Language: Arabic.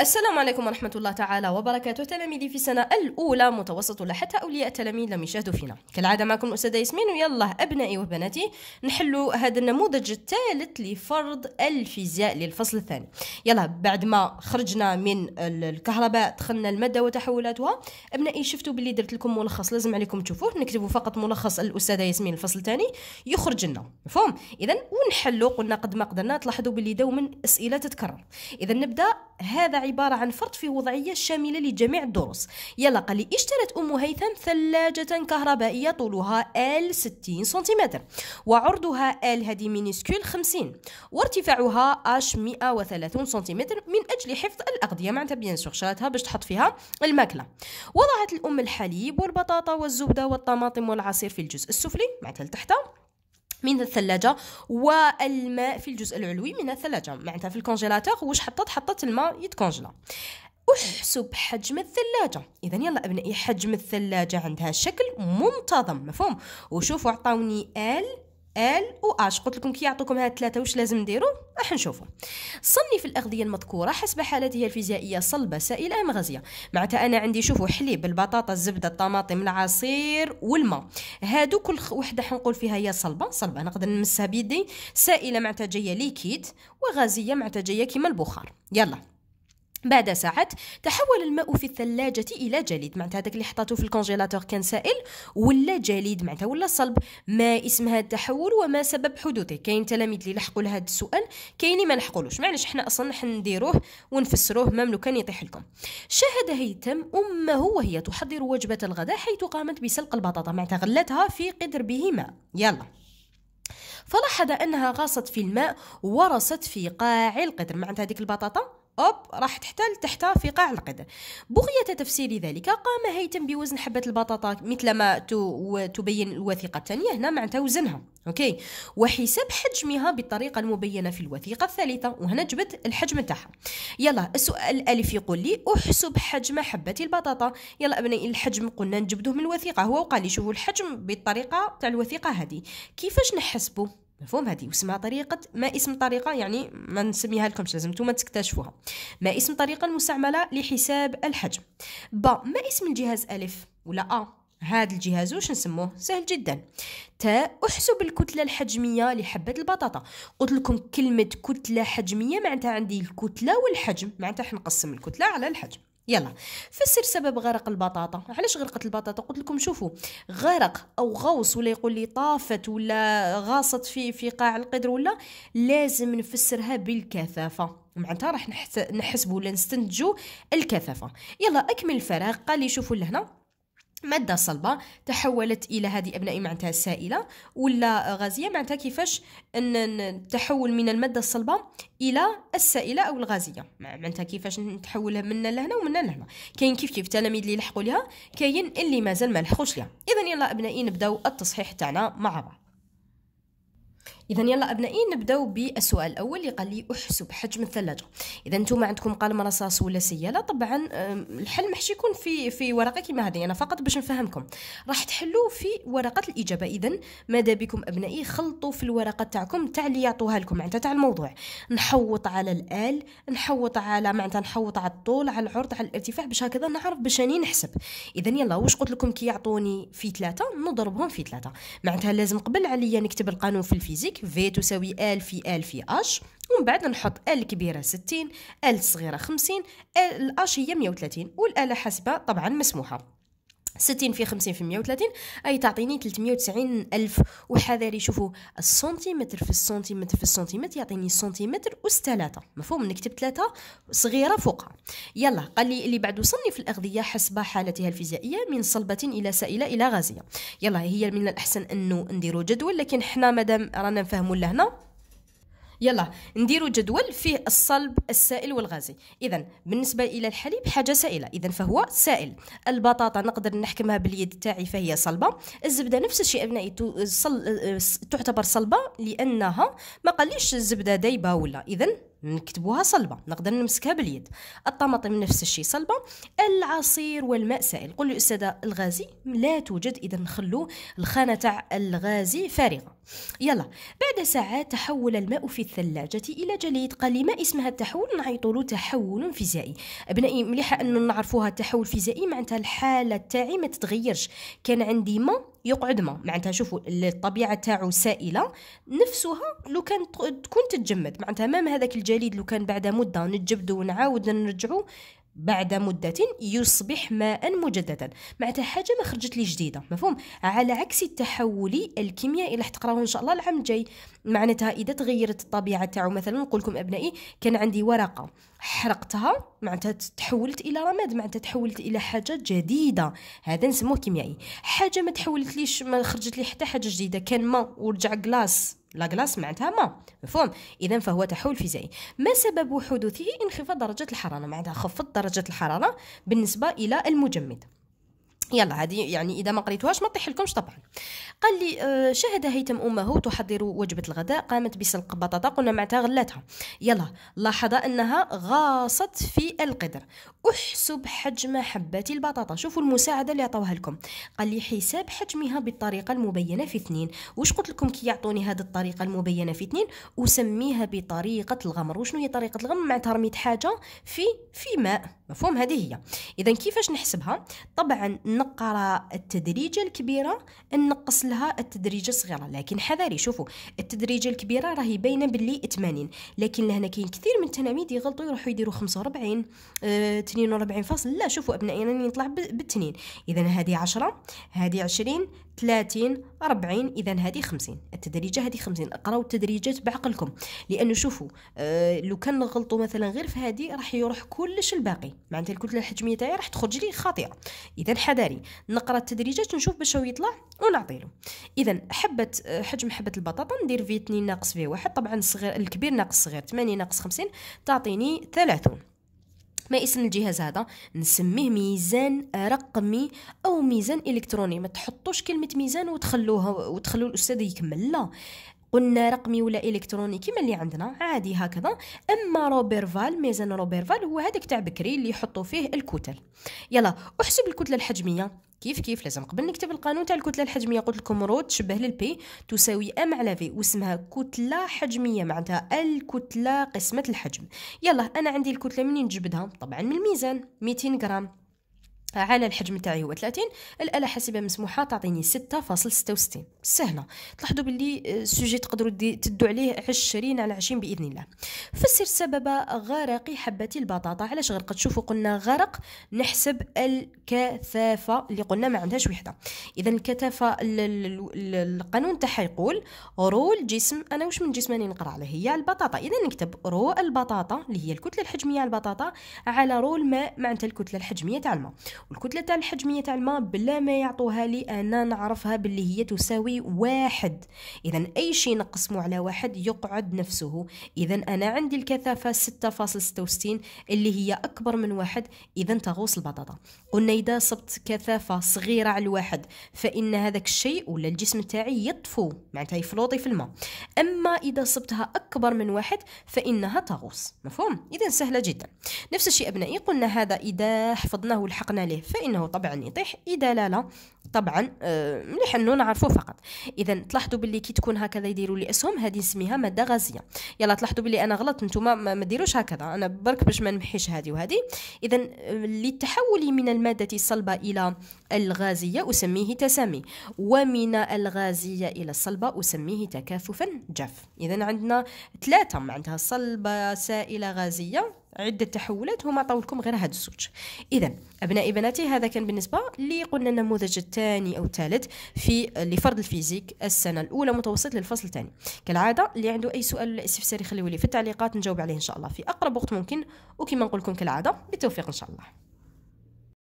السلام عليكم ورحمة الله تعالى وبركاته تلاميذي في السنة الأولى متوسط ولا حتى أولياء التلاميذ لم يشاهدوا فينا كالعادة معكم أستاذة ياسمين ويلا أبنائي وبناتي نحلوا هذا النموذج الثالث لفرض الفيزياء للفصل الثاني يلا بعد ما خرجنا من الكهرباء دخلنا المادة وتحولاتها أبنائي شفتوا باللي درت لكم ملخص لازم عليكم تشوفوه نكتبوا فقط ملخص الأستاذة ياسمين الفصل الثاني يخرج لنا مفهوم إذا ونحلوا قلنا قد ما قدرنا تلاحظوا باللي دوما أسئلة تتكرر إذا نبدأ هذا عبارة عن فرط في وضعية شاملة لجميع الدروس يلا قال لي اشترت أم هيثم ثلاجة كهربائية طولها L 60 سنتيمتر وعرضها L هدي مينيسكول 50 وارتفاعها H 130 سنتيمتر من أجل حفظ الأغذية معناتها بيان سور شراتها باش تحط فيها الماكلة وضعت الأم الحليب والبطاطا والزبدة والطماطم والعصير في الجزء السفلي معناتها لتحت من الثلاجة والماء في الجزء العلوي من الثلاجة معناتها في الكونجيلاتور واش حطت حطت الماء يتكونجلا احسب حجم الثلاجة إذا يلا أبنائي حجم الثلاجة عندها شكل منتظم مفهوم وشوفوا عطاوني ال ال و اش قلت لكم كي يعطوكم هاد الثلاثه واش لازم نديرو راح نشوفو صنف الاغذيه المذكوره حسب حالتها الفيزيائيه صلبه سائله ام غازيه معناتها انا عندي شوفوا حليب البطاطا الزبده الطماطم العصير والماء هادو كل وحده حنقول فيها هي صلبه صلبه نقدر نمسها بيدي سائله معناتها جايه ليكيد وغازيه معناتها جايه كيما البخار يلا بعد ساعات تحول الماء في الثلاجة إلى جليد معناتها هذاك اللي حطاته في الكونجيلاتور كان سائل ولا جليد معناتها ولا صلب ما اسم هذا التحول وما سبب حدوثه كاين تلاميذ اللي لحقوا لهذا السؤال كاين اللي ما لحقولوش معليش حنا اصلا حنديروه ونفسروه كان يطيح لكم شاهد هيثم امه وهي تحضر وجبة الغداء حيث قامت بسلق البطاطا معناتها غلتها في قدر به ماء يلا فلاحظ انها غاصت في الماء ورست في قاع القدر معناتها هذيك البطاطا أوب راح تحتل تحتها في قاع القدر بغية تفسير ذلك قام هيثم بوزن حبة البطاطا مثلما تبين الوثيقة الثانية هنا معناتها وزنها أوكي وحساب حجمها بالطريقة المبينة في الوثيقة الثالثة وهنا جبت الحجم تاعها يلا السؤال الألف يقول لي أحسب حجم حبة البطاطا يلا أبنائي الحجم قلنا نجبدوه من الوثيقة هو وقال لي شوفوا الحجم بالطريقة تاع الوثيقة هذه كيفاش نحسبه مفهوم هذه وسمع طريقة ما اسم طريقة يعني ما نسميها لكم لازم نتوما تكتشفوها ما اسم طريقة المستعملة لحساب الحجم ب ما اسم الجهاز ألف ولا أ هذا الجهاز واش نسموه سهل جدا تا احسب الكتله الحجميه لحبه البطاطا قلت لكم كلمه كتله حجميه معناتها عندي الكتله والحجم معناتها حنقسم الكتله على الحجم يلا فسر سبب غرق البطاطا علاش غرقت البطاطا قلت لكم شوفوا غرق او غوص ولا يقول لي طافت ولا غاصت في في قاع القدر ولا لازم نفسرها بالكثافه معناتها راح نحسبوا ولا نستنتجوا الكثافه يلا اكمل الفراغ قال لي شوفوا لهنا مادة صلبة تحولت إلى هذه أبنائي معناتها سائلة ولا غازية معناتها كيفاش أن التحول من المادة الصلبة إلى السائلة أو الغازية معناتها كيفاش نتحولها من لهنا ومن لهنا كاين كيف كيف التلاميذ اللي لحقوا ليها كاين اللي مازال ما لحقوش ليها إذا يلا أبنائي نبداو التصحيح تاعنا مع بعض اذا يلا ابنائي نبداو بالسؤال الاول اللي قال لي احسب حجم الثلاجه اذا نتوما عندكم قلم رصاص ولا سياله طبعا الحل محش يكون في في ورقه كيما هذه انا فقط باش نفهمكم راح تحلوا في ورقه الاجابه اذا ماذا بكم ابنائي خلطوا في الورقه تاعكم تاع اللي يعطوها لكم معناتها تاع الموضوع نحوط على الال نحوط على معناتها نحوط على الطول على العرض على الارتفاع باش هكذا نعرف باش راني نحسب اذا يلا واش قلت لكم كي يعطوني في ثلاثه نضربهم في ثلاثه معناتها لازم قبل عليا نكتب القانون في الفيزيك في تساوي ال في ال في اش ومن بعد نحط ال كبيرة 60 ال صغيرة 50 ال اش هي 130 والآلة حاسبة طبعا مسموحة ستين في خمسين في مية أي تعطيني تلتمية وتسعين ألف وحذاري شوفوا السنتيمتر في السنتيمتر في السنتيمتر يعطيني سنتيمتر أس ثلاثة مفهوم نكتب 3 صغيرة فوقها يلا قال لي اللي بعد في الأغذية حسب حالتها الفيزيائية من صلبة إلى سائلة إلى غازية يلا هي من الأحسن أنه نديرو جدول لكن حنا مادام رانا نفهمو لهنا يلا نديروا جدول فيه الصلب السائل والغازي اذا بالنسبه الى الحليب حاجه سائله اذا فهو سائل البطاطا نقدر نحكمها باليد تاعي فهي صلبه الزبده نفس الشيء ابنائي أه، تعتبر صلبه لانها ما قاليش الزبده دايبه ولا اذا نكتبوها صلبه نقدر نمسكها باليد الطماطم نفس الشيء صلبه العصير والماء سائل قل لي استاذه الغازي لا توجد اذا نخلو الخانه تاع الغازي فارغه يلا بعد ساعات تحول الماء في الثلاجه الى جليد قال لي ما اسمها التحول نعيط له تحول فيزيائي ابنائي مليحه انه نعرفوها التحول الفيزيائي معناتها الحاله تاعي ما تتغيرش كان عندي ما يقعد ما معناتها شوفوا الطبيعه تاعو سائله نفسها لو كان تكون تتجمد معناتها مام هذاك الجليد لو كان بعد مده نتجبدو ونعاود نرجعو بعد مدة يصبح ماء مجددا معناتها حاجة ما خرجت لي جديدة مفهوم على عكس التحول الكيميائي اللي حتقراوه إن شاء الله العام الجاي معناتها إذا تغيرت الطبيعة تاعو مثلا نقول لكم أبنائي كان عندي ورقة حرقتها معناتها تحولت إلى رماد معناتها تحولت إلى حاجة جديدة هذا نسموه كيميائي حاجة ما تحولت ليش ما خرجت لي حتى حاجة جديدة كان ماء ورجع كلاس لا غلاس معناتها ما مفهوم اذا فهو تحول فيزيائي ما سبب حدوثه انخفاض درجه الحراره معناتها خفض درجه الحراره بالنسبه الى المجمد يلا هذه يعني اذا ما قريتوهاش ما طيح لكمش طبعا قال لي آه، شاهد هيثم امه تحضر وجبه الغداء قامت بسلق بطاطا قلنا معناتها غلاتها يلا لاحظ انها غاصت في القدر احسب حجم حبات البطاطا شوفوا المساعده اللي عطوها لكم قال لي حساب حجمها بالطريقه المبينه في اثنين واش قلت لكم كي يعطوني هذه الطريقه المبينه في اثنين اسميها بطريقه الغمر وشنو هي طريقه الغمر معناتها رميت حاجه في في ماء مفهوم هذه هي اذا كيفاش نحسبها طبعا نقرا التدريجه الكبيره نقص لها التدريجه الصغيره لكن حذري شوفوا التدريجه الكبيره راهي باينه باللي 80 لكن لهنا كاين كثير من التلاميذ يغلطوا يروحوا يديروا 45 اه 42 فاصل لا شوفوا ابنائي انا نطلع بالتنين اذا هذه 10 هذه 20 30 40 اذا هذه 50 التدريجه هذه 50 اقراوا التدريجات بعقلكم لانه شوفوا آه لو كان نغلطوا مثلا غير في هذه راح يروح كلش الباقي معناتها الكتله الحجميه تاعي راح تخرج لي خاطئه اذا حذاري نقرا التدريجات نشوف باش هو يطلع ونعطي له اذا حبه آه، حجم حبه البطاطا ندير في 2 ناقص في 1 طبعا الصغير الكبير ناقص الصغير 8 ناقص 50 تعطيني 30 ما اسم الجهاز هذا نسميه ميزان رقمي او ميزان الكتروني ما تحطوش كلمه ميزان وتخلوها وتخلو الاستاذ يكمل لا قلنا رقمي ولا الكتروني كيما اللي عندنا عادي هكذا اما روبرفال ميزان روبرفال هو هذاك تاع بكري اللي يحطوا فيه الكتل يلا احسب الكتله الحجميه كيف كيف لازم قبل نكتب القانون تاع الكتله الحجميه قلت لكم رو تشبه للبي تساوي ام على في واسمها كتله حجميه معناتها الكتله قسمه الحجم يلا انا عندي الكتله منين نجبدها طبعا من الميزان 200 غرام على الحجم تاعي هو 30 الاله حاسبه مسموحه تعطيني 6.66 سهله تلاحظوا باللي آه، السوجي تقدروا تدوا عليه 20 على 20 باذن الله فسر سبب غرق حبه البطاطا علاش غرقت شوفوا قلنا غرق نحسب الكثافه اللي قلنا ما عندهاش وحده اذا الكثافه القانون تاعها يقول رو الجسم انا واش من جسم نقرا عليه هي البطاطا اذا نكتب رو البطاطا اللي هي الكتله الحجميه على البطاطا على رو الماء معناتها الكتله الحجميه تاع الماء والكتله تاع الحجميه تاع الماء بلا ما يعطوها لي انا نعرفها باللي هي تساوي واحد اذا اي شيء نقسمه على واحد يقعد نفسه اذا انا عندي الكثافه 6.66 اللي هي اكبر من واحد اذا تغوص البطاطا قلنا اذا صبت كثافه صغيره على الواحد فان هذاك الشيء ولا الجسم تاعي يطفو معناتها يفلوطي في الماء اما اذا صبتها اكبر من واحد فانها تغوص مفهوم اذا سهله جدا نفس الشيء ابنائي قلنا هذا اذا حفظناه ولحقنا عليه فإنه طبعا يطيح إذا لا لا طبعا آه، مليح انه نعرفه فقط اذا تلاحظوا باللي كي تكون هكذا يديروا لي اسهم هذه نسميها ماده غازيه يلا تلاحظوا باللي انا غلط نتوما ما ديروش هكذا انا برك باش ما نمحيش هذه وهذه اذا آه، للتحول من الماده الصلبه الى الغازيه اسميه تسامي ومن الغازيه الى الصلبه اسميه تكاثفا جاف اذا عندنا ثلاثه معناتها صلبه سائله غازيه عده تحولات هما طولكم غير هذا الزوج اذا ابنائي بناتي هذا كان بالنسبه لي قلنا النموذج الثاني او الثالث في لفرض الفيزيك السنه الاولى متوسط للفصل الثاني كالعاده اللي عنده اي سؤال ولا استفسار يخليه لي في التعليقات نجاوب عليه ان شاء الله في اقرب وقت ممكن وكما نقول لكم كالعاده بالتوفيق ان شاء الله